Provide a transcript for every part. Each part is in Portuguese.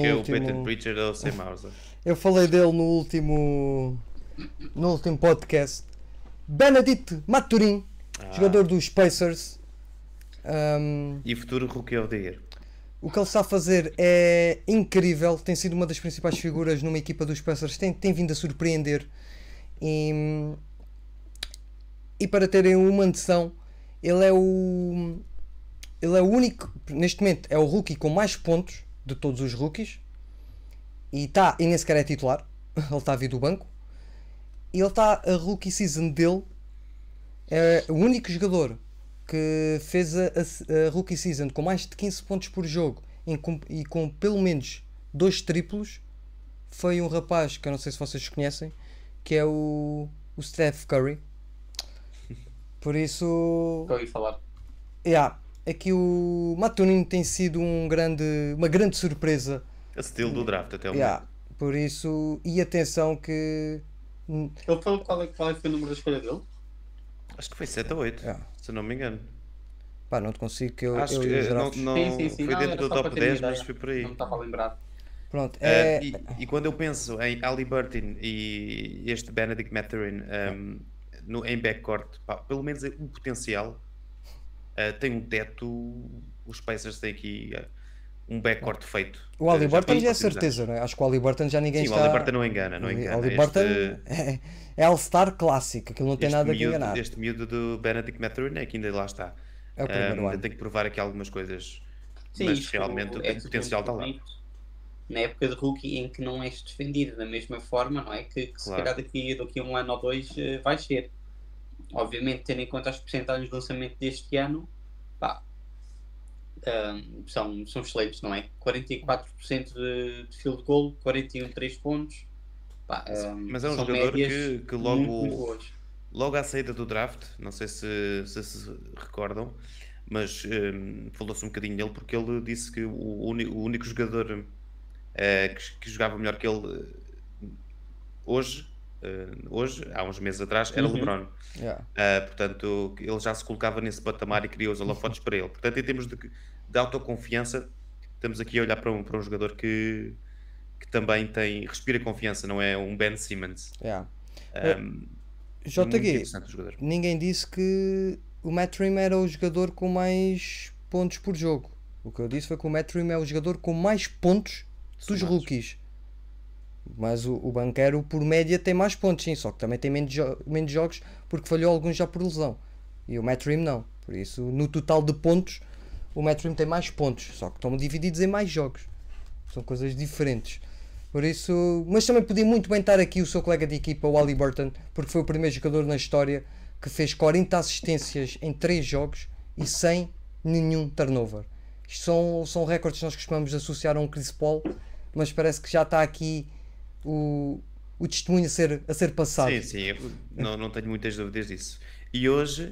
no que último. É o Peyton Preacher ou Sam Eu falei dele no último. No último podcast. Benedict Maturin, ah. jogador dos Pacers. Um, e futuro Rookie of the Year. O que ele está a fazer é incrível. Tem sido uma das principais figuras numa equipa dos Pacers. Tem, tem vindo a surpreender. E, e para terem uma noção, ele é o. Ele é o único, neste momento, é o rookie com mais pontos de todos os rookies. E, tá, e nem sequer é titular. ele está a vir do banco. E ele está a rookie season dele. É o único jogador que fez a, a, a rookie season com mais de 15 pontos por jogo em, com, e com pelo menos dois triplos foi um rapaz que eu não sei se vocês conhecem, que é o, o Steph Curry. Por isso. Estou a falar. Yeah, é que o Maturin tem sido um grande, uma grande surpresa. A estilo do draft até o yeah, momento. Por isso, e atenção que... Ele falou é qual é, que foi o número da escolha dele? Acho que foi 7 ou 8, yeah. se não me engano. Pá, não te consigo que eu. Acho eu que eh, não, não sim, sim, sim. foi dentro do top 10, ideia. mas foi por aí. Não estava a lembrar. Pronto, eh, é... Uh, e, e, quando eu penso em Ali Burton e este Benedict Mathurin um, ehm, no, em backcourt, pá, pelo menos o potencial eh, tem um teto. Os Pacers têm aqui uh, um backcourt feito. O Ali Burton já é certeza, não é? Acho que o Ali Burton já ninguém Sim, está... o Ali Burton não engana, não engana. O Ali Burton é All-Star clássico, aquilo não tem nada miúdo, a enganar. Este miúdo do Benedict Mathurin é que ainda lá está. É o primeiro um, ano. Tem que provar aqui algumas coisas, Sim, mas realmente é potencial está lá. Na época de rookie em que não és defendido da mesma forma, não é? Que, que claro. se calhar daqui, daqui a um ano ou dois eh, vai ser obviamente, tendo em conta as percentagens de lançamento deste ano, pá, um, são, são excelentes, não é? 44% de, de field goal, 41 3 pontos. Pá, um, Mas é um jogador que, que logo, logo à saída do draft, não sei se se, se recordam, mas um, falou-se um bocadinho dele porque ele disse que o, o único jogador uh, que, que jogava melhor que ele eh, hoje Uh, hoje, há uns meses atrás, era uhum. LeBron. Yeah. Uh, portanto, ele já se colocava nesse patamar e criou os holofotes para ele. Portanto, em termos de, de autoconfiança, estamos aqui a olhar para um, para um jogador que, que também tem, respira confiança, não é um Ben Simmons. Yeah. Um, eh, é JG, ninguém disse que o Matt Rim era o jogador com mais pontos por jogo. O que eu disse foi que o Matt Rim é o jogador com mais pontos dos rookies. Mas o, o banqueiro, por média, tem mais pontos, sim, só que também tem menos, jo menos jogos porque falhou alguns já por lesão. E o Matt não. Por isso, no total de pontos, o Matt tem mais pontos, só que estão divididos em mais jogos. São coisas diferentes. Por isso, mas também podia muito bem estar aqui o seu colega de equipa, o Ali Burton, porque foi o primeiro jogador na história que fez 40 assistências em 3 jogos e sem nenhum turnover. Isto são, são recordes que nós costumamos associar a um Chris Paul, mas parece que já está aqui o, o testemunho a ser, a ser passado. Sim, sim, não, não tenho muitas dúvidas disso. E hoje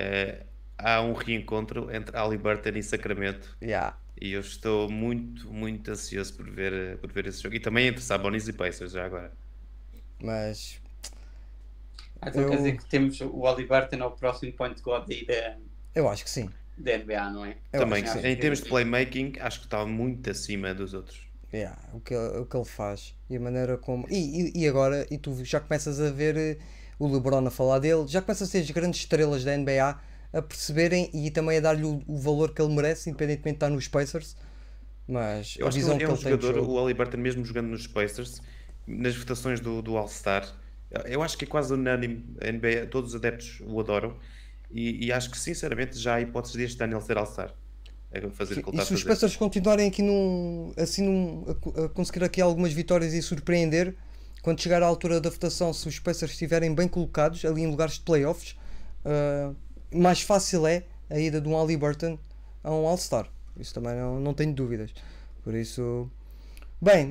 uh, há um reencontro entre Halliburton e Sacramento. Yeah. E eu estou muito, muito ansioso por ver, por ver esse jogo. E também entre Sabonis e Pacers, já agora. Mas. então eu... quer dizer que temos o Halliburton ao próximo point guard aí da. Eu acho que sim. Da NBA, não é? Eu também, em termos de playmaking, acho que está muito acima dos outros yeah, o, que, o que ele faz e a maneira como. E, e, e agora, e tu já começas a ver eh, o LeBron a falar dele, já começas a ser as grandes estrelas da NBA a perceberem e também a dar-lhe o, o, valor que ele merece, independentemente de estar nos Pacers. Mas eu acho que, é um jogador, o Halliburton, mesmo jogando nos Pacers, nas votações do, do All-Star, eu acho que é quase unânime. NBA, todos os adeptos o adoram. E, e acho que, sinceramente, já há hipóteses deste Daniel ser All-Star. É fazer e se os Pacers continuarem aqui num, assim num, a, conseguir aqui algumas vitórias e surpreender, quando chegar à altura da votação, se os Pacers estiverem bem colocados ali em lugares de playoffs, uh, mais fácil é a ida de um Halliburton a um All-Star. Isso também não, não tenho dúvidas. Por isso, bem.